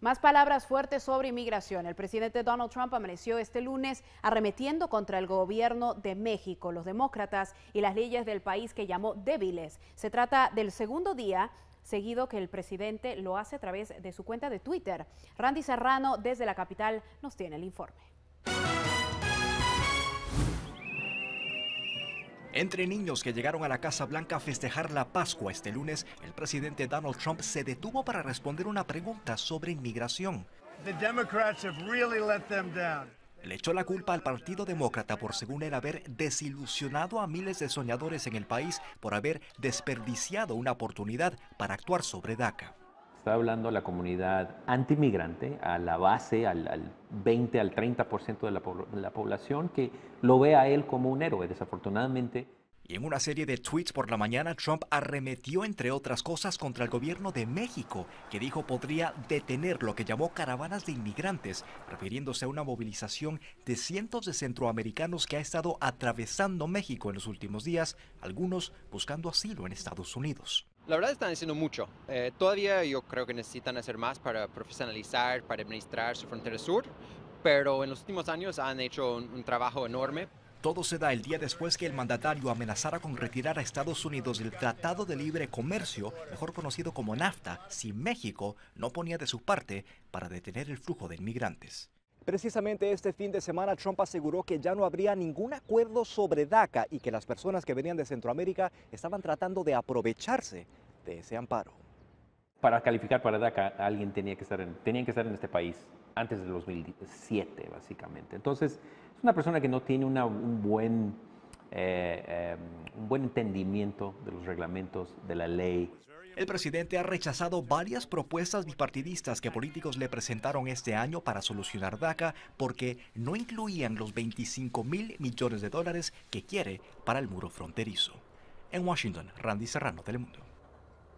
Más palabras fuertes sobre inmigración. El presidente Donald Trump amaneció este lunes arremetiendo contra el gobierno de México, los demócratas y las leyes del país que llamó débiles. Se trata del segundo día seguido que el presidente lo hace a través de su cuenta de Twitter. Randy Serrano desde la capital nos tiene el informe. Entre niños que llegaron a la Casa Blanca a festejar la Pascua este lunes, el presidente Donald Trump se detuvo para responder una pregunta sobre inmigración. Le echó la culpa al Partido Demócrata por, según él, haber desilusionado a miles de soñadores en el país por haber desperdiciado una oportunidad para actuar sobre DACA hablando a la comunidad antimigrante, a la base, al, 20, al 30% de la, de la población que lo ve a él como un héroe, desafortunadamente. Y en una serie de tweets por la mañana, Trump arremetió, entre otras cosas, contra el gobierno de México, que dijo podría detener lo que llamó caravanas de inmigrantes, refiriéndose a una movilización de cientos de centroamericanos que ha estado atravesando México en los últimos días, algunos buscando asilo en Estados Unidos. La verdad están haciendo mucho. Eh, todavía yo creo que necesitan hacer más para profesionalizar, para administrar su frontera sur, pero en los últimos años han hecho un trabajo enorme. Todo se da el día después que el mandatario amenazara con retirar a Estados Unidos del Tratado de Libre Comercio, mejor conocido como NAFTA, si México no ponía de su parte para detener el flujo de inmigrantes. Precisamente este fin de semana Trump aseguró que ya no habría ningún acuerdo sobre DACA y que las personas que venían de Centroamérica estaban tratando de aprovecharse de ese amparo. Para calificar para DACA, alguien tenía que estar en, tenían que estar en este país antes del 2007, básicamente. Entonces, es una persona que no tiene una, un buen eh, em, un buen entendimiento de los reglamentos, de la ley. El presidente ha rechazado varias propuestas bipartidistas que políticos le presentaron este año para solucionar DACA porque no incluían los 25 mil millones de dólares que quiere para el muro fronterizo. En Washington, Randy Serrano, Telemundo.